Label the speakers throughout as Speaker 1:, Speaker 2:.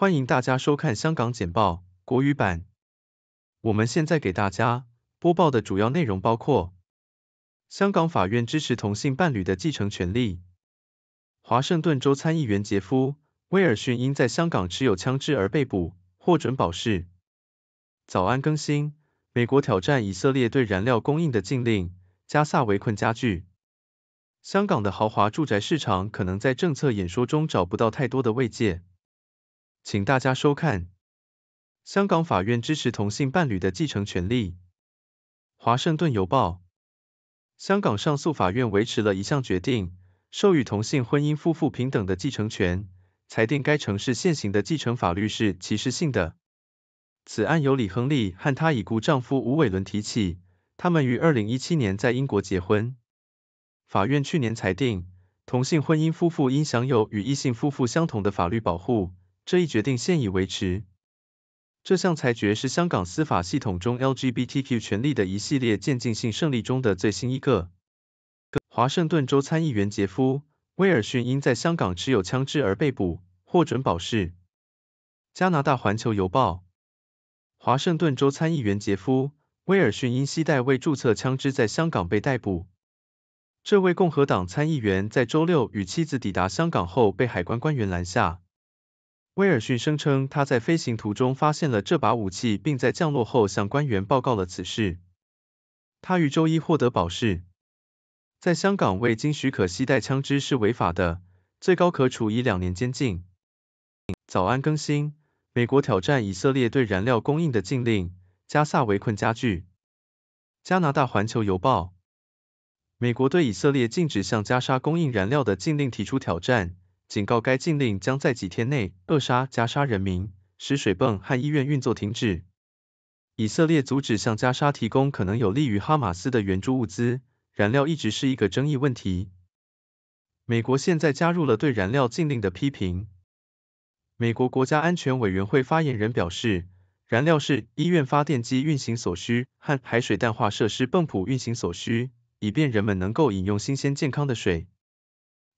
Speaker 1: 欢迎大家收看《香港简报》国语版。我们现在给大家播报的主要内容包括：香港法院支持同性伴侣的继承权利；华盛顿州参议员杰夫·威尔逊因在香港持有枪支而被捕，获准保释。早安更新：美国挑战以色列对燃料供应的禁令，加萨围困加剧。香港的豪华住宅市场可能在政策演说中找不到太多的慰藉。请大家收看。香港法院支持同性伴侣的继承权利。华盛顿邮报，香港上诉法院维持了一项决定，授予同性婚姻夫妇平等的继承权，裁定该城市现行的继承法律是歧视性的。此案由李亨利和他已故丈夫吴伟伦提起，他们于二零一七年在英国结婚。法院去年裁定，同性婚姻夫妇应享有与异性夫妇相同的法律保护。这一决定现已维持。这项裁决是香港司法系统中 LGBTQ 权利的一系列渐进性胜利中的最新一个。华盛顿州参议员杰夫·威尔逊因在香港持有枪支而被捕，获准保释。加拿大环球邮报：华盛顿州参议员杰夫·威尔逊因携带未注册枪支在香港被逮捕。这位共和党参议员在周六与妻子抵达香港后被海关官员拦下。威尔逊声称，他在飞行途中发现了这把武器，并在降落后向官员报告了此事。他于周一获得保释。在香港，未经许可携带枪支是违法的，最高可处以两年监禁。早安更新：美国挑战以色列对燃料供应的禁令，加萨围困加剧。加拿大环球邮报：美国对以色列禁止向加沙供应燃料的禁令提出挑战。警告该禁令将在几天内扼杀加沙人民，使水泵和医院运作停止。以色列阻止向加沙提供可能有利于哈马斯的援助物资，燃料一直是一个争议问题。美国现在加入了对燃料禁令的批评。美国国家安全委员会发言人表示，燃料是医院发电机运行所需和海水淡化设施泵浦运行所需，以便人们能够饮用新鲜健康的水。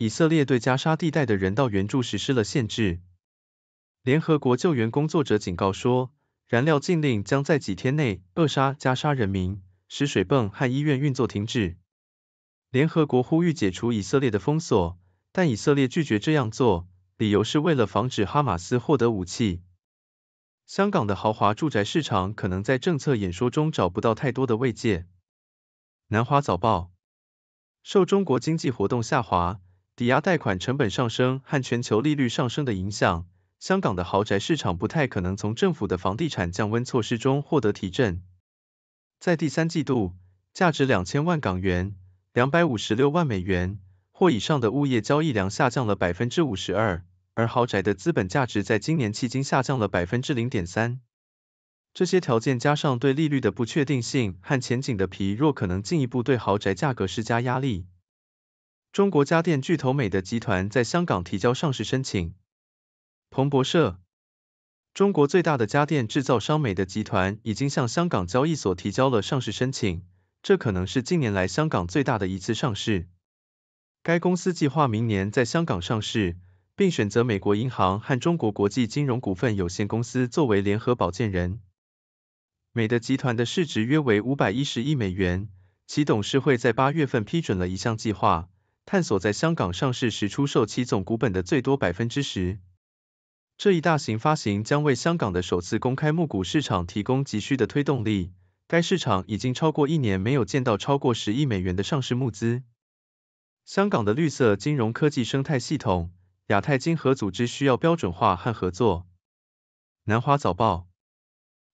Speaker 1: 以色列对加沙地带的人道援助实施了限制。联合国救援工作者警告说，燃料禁令将在几天内扼杀加沙人民，使水泵和医院运作停止。联合国呼吁解除以色列的封锁，但以色列拒绝这样做，理由是为了防止哈马斯获得武器。香港的豪华住宅市场可能在政策演说中找不到太多的慰藉。南华早报，受中国经济活动下滑。抵押贷款成本上升和全球利率上升的影响，香港的豪宅市场不太可能从政府的房地产降温措施中获得提振。在第三季度，价值两千万港元、两百五十六万美元或以上的物业交易量下降了百分之五十二，而豪宅的资本价值在今年迄今下降了百分之零点三。这些条件加上对利率的不确定性和前景的疲弱，可能进一步对豪宅价格施加压力。中国家电巨头美的集团在香港提交上市申请。彭博社，中国最大的家电制造商美的集团已经向香港交易所提交了上市申请，这可能是近年来香港最大的一次上市。该公司计划明年在香港上市，并选择美国银行和中国国际金融股份有限公司作为联合保荐人。美的集团的市值约为五百一十亿美元，其董事会在八月份批准了一项计划。探索在香港上市时出售其总股本的最多百分之十。这一大型发行将为香港的首次公开募股市场提供急需的推动力，该市场已经超过一年没有见到超过十亿美元的上市募资。香港的绿色金融科技生态系统、亚太金合组织需要标准化和合作。南华早报，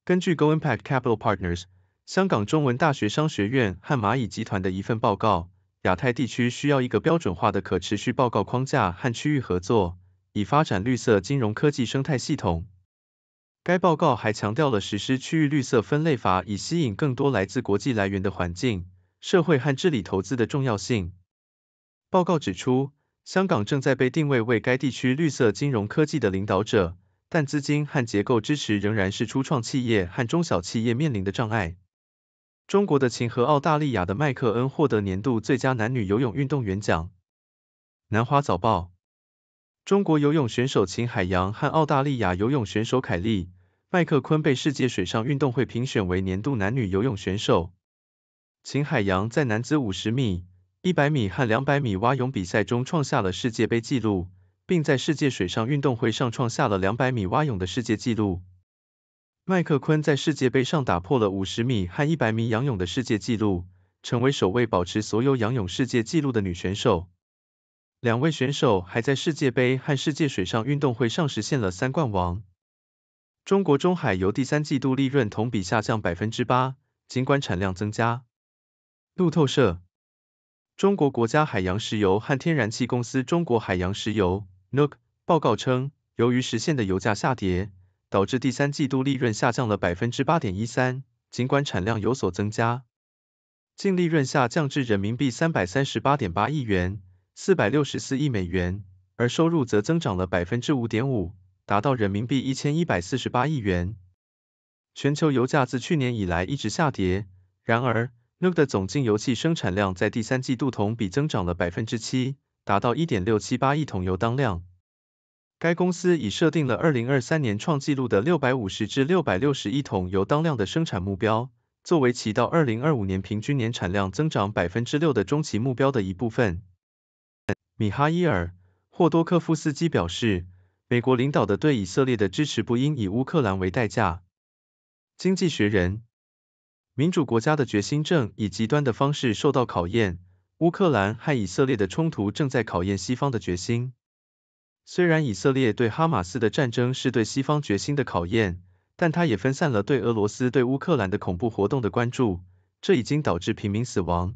Speaker 1: 根据 g o i m p a c k Capital Partners、香港中文大学商学院和蚂蚁集团的一份报告。亚太地区需要一个标准化的可持续报告框架和区域合作，以发展绿色金融科技生态系统。该报告还强调了实施区域绿色分类法，以吸引更多来自国际来源的环境、社会和治理投资的重要性。报告指出，香港正在被定位为该地区绿色金融科技的领导者，但资金和结构支持仍然是初创企业和中小企业面临的障碍。中国的秦和澳大利亚的麦克恩获得年度最佳男女游泳运动员奖。南华早报：中国游泳选手秦海洋和澳大利亚游泳选手凯利·麦克昆被世界水上运动会评选为年度男女游泳选手。秦海洋在男子50米、100米和200米蛙泳比赛中创下了世界杯纪录，并在世界水上运动会上创下了200米蛙泳的世界纪录。麦克昆在世界杯上打破了五十米和一百米仰泳的世界纪录，成为首位保持所有仰泳世界纪录的女选手。两位选手还在世界杯和世界水上运动会上实现了三冠王。中国中海油第三季度利润同比下降百分之八，尽管产量增加。路透社、中国国家海洋石油和天然气公司中国海洋石油 n o c 报告称，由于实现的油价下跌。导致第三季度利润下降了百分之八点一三，尽管产量有所增加，净利润下降至人民币三百三十八点八亿元，四百六十四亿美元，而收入则增长了百分之五点五，达到人民币一千一百四十八亿元。全球油价自去年以来一直下跌，然而 n o v 的总进油气生产量在第三季度同比增长了百分之七，达到一点六七八亿桶油当量。该公司已设定了2023年创纪录的650至660亿桶油当量的生产目标，作为其到2025年平均年产量增长6%的中期目标的一部分。米哈伊尔·霍多科夫斯基表示，美国领导的对以色列的支持不应以乌克兰为代价。《经济学人》：民主国家的决心正以极端的方式受到考验。乌克兰和以色列的冲突正在考验西方的决心。虽然以色列对哈马斯的战争是对西方决心的考验，但它也分散了对俄罗斯对乌克兰的恐怖活动的关注，这已经导致平民死亡。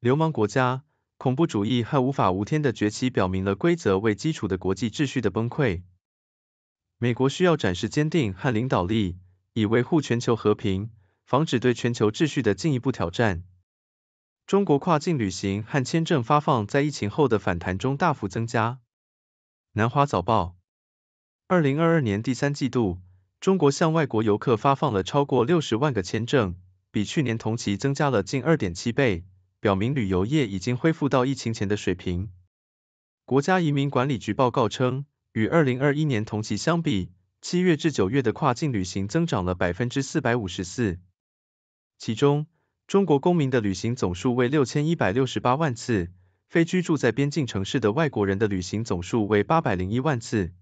Speaker 1: 流氓国家、恐怖主义和无法无天的崛起，表明了规则为基础的国际秩序的崩溃。美国需要展示坚定和领导力，以维护全球和平，防止对全球秩序的进一步挑战。中国跨境旅行和签证发放在疫情后的反弹中大幅增加。南华早报：二零二二年第三季度，中国向外国游客发放了超过六十万个签证，比去年同期增加了近二点七倍，表明旅游业已经恢复到疫情前的水平。国家移民管理局报告称，与二零二一年同期相比，七月至九月的跨境旅行增长了百分之四百五十四，其中中国公民的旅行总数为六千一百六十八万次。非居住在边境城市的外国人的旅行总数为八百零一万次。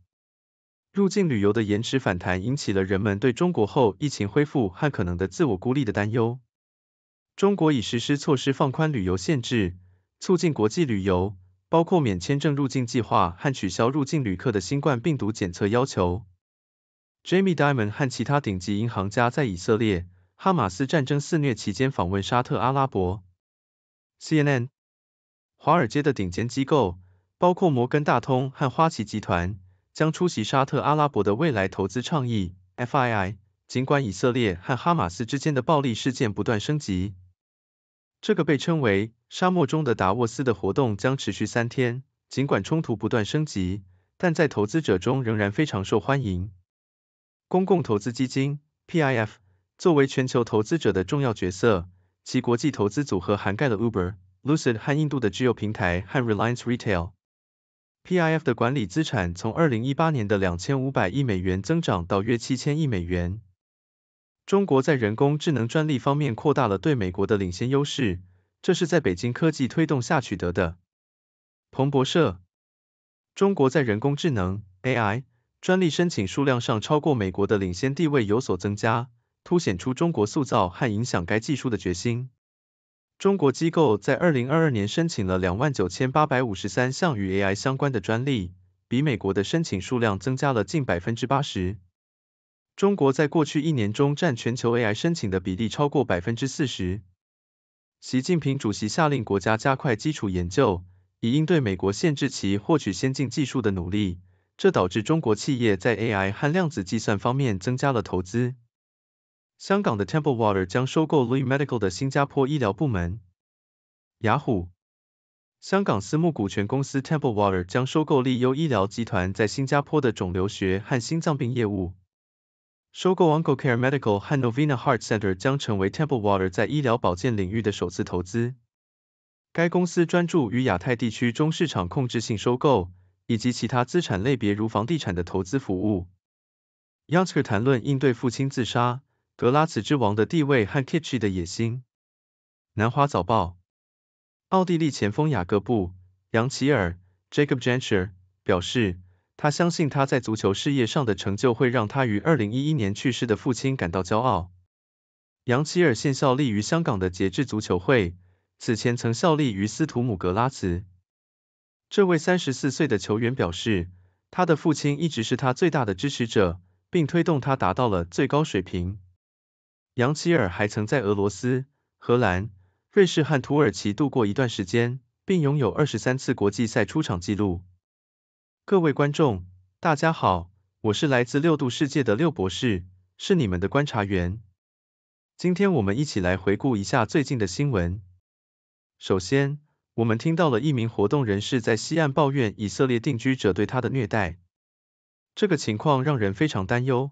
Speaker 1: 入境旅游的延迟反弹引起了人们对中国后疫情恢复和可能的自我孤立的担忧。中国已实施措施放宽旅游限制，促进国际旅游，包括免签证入境计划和取消入境旅客的新冠病毒检测要求。Jamie Dimon 和其他顶级银行家在以色列哈马斯战争肆虐期间访问沙特阿拉伯。CNN。华尔街的顶尖机构，包括摩根大通和花旗集团，将出席沙特阿拉伯的未来投资倡议 （FII）。尽管以色列和哈马斯之间的暴力事件不断升级，这个被称为“沙漠中的达沃斯”的活动将持续三天。尽管冲突不断升级，但在投资者中仍然非常受欢迎。公共投资基金 （PIF） 作为全球投资者的重要角色，其国际投资组合涵盖了 Uber。Lucid 和印度的石油平台和 Reliance Retail。PIF 的管理资产从2018年的2500亿美元增长到约7000亿美元。中国在人工智能专利方面扩大了对美国的领先优势，这是在北京科技推动下取得的。彭博社，中国在人工智能 AI 专利申请数量上超过美国的领先地位有所增加，凸显出中国塑造和影响该技术的决心。中国机构在2022年申请了29,853项与 AI 相关的专利，比美国的申请数量增加了近80%。中国在过去一年中占全球 AI 申请的比例超过40%。习近平主席下令国家加快基础研究，以应对美国限制其获取先进技术的努力。这导致中国企业在 AI 和量子计算方面增加了投资。香港的 Temple Water 将收购 Lee Medical 的新加坡医疗部门。雅虎，香港私募股权公司 Temple Water 将收购利优医疗集团在新加坡的肿瘤学和心脏病业务。收购 Uncle Care Medical 和 Novena Heart Center 将成为 Temple Water 在医疗保健领域的首次投资。该公司专注于亚太地区中市场控制性收购，以及其他资产类别如房地产的投资服务。Youngster 谈论应对父亲自杀。格拉茨之王的地位和 Kitchy 的野心。南华早报。奥地利前锋雅各布·杨齐尔 j a c o b Janscher） 表示，他相信他在足球事业上的成就会让他于2011年去世的父亲感到骄傲。杨齐尔现效力于香港的杰志足球会，此前曾效力于斯图姆格拉茨。这位34岁的球员表示，他的父亲一直是他最大的支持者，并推动他达到了最高水平。杨奇尔还曾在俄罗斯、荷兰、瑞士和土耳其度过一段时间，并拥有二十三次国际赛出场记录。各位观众，大家好，我是来自六度世界的六博士，是你们的观察员。今天我们一起来回顾一下最近的新闻。首先，我们听到了一名活动人士在西岸抱怨以色列定居者对他的虐待，这个情况让人非常担忧。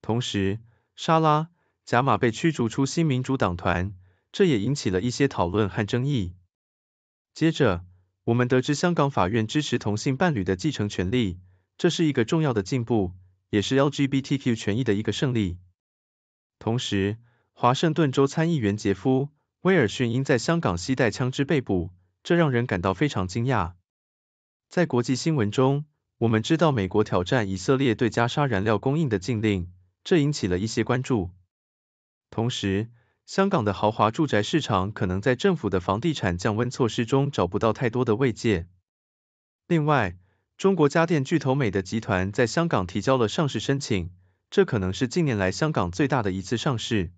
Speaker 1: 同时，沙拉。贾马被驱逐出新民主党团，这也引起了一些讨论和争议。接着，我们得知香港法院支持同性伴侣的继承权利，这是一个重要的进步，也是 LGBTQ 权益的一个胜利。同时，华盛顿州参议员杰夫·威尔逊因在香港携带枪支被捕，这让人感到非常惊讶。在国际新闻中，我们知道美国挑战以色列对加沙燃料供应的禁令，这引起了一些关注。同时，香港的豪华住宅市场可能在政府的房地产降温措施中找不到太多的慰藉。另外，中国家电巨头美的集团在香港提交了上市申请，这可能是近年来香港最大的一次上市。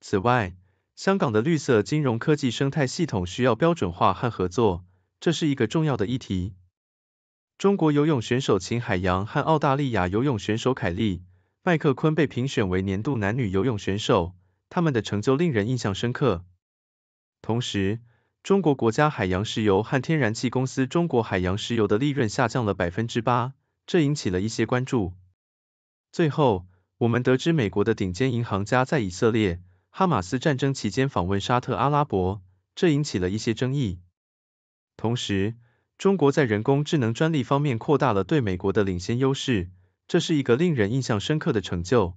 Speaker 1: 此外，香港的绿色金融科技生态系统需要标准化和合作，这是一个重要的议题。中国游泳选手秦海洋和澳大利亚游泳选手凯利。麦克昆被评选为年度男女游泳选手，他们的成就令人印象深刻。同时，中国国家海洋石油和天然气公司中国海洋石油的利润下降了百分之八，这引起了一些关注。最后，我们得知美国的顶尖银行家在以色列哈马斯战争期间访问沙特阿拉伯，这引起了一些争议。同时，中国在人工智能专利方面扩大了对美国的领先优势。这是一个令人印象深刻的成就。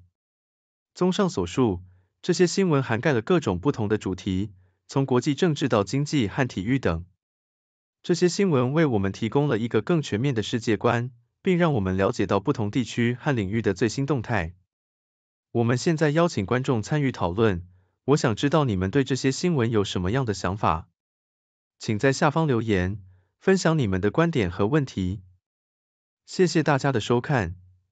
Speaker 1: 综上所述，这些新闻涵盖了各种不同的主题，从国际政治到经济和体育等。这些新闻为我们提供了一个更全面的世界观，并让我们了解到不同地区和领域的最新动态。我们现在邀请观众参与讨论，我想知道你们对这些新闻有什么样的想法，请在下方留言，分享你们的观点和问题。谢谢大家的收看。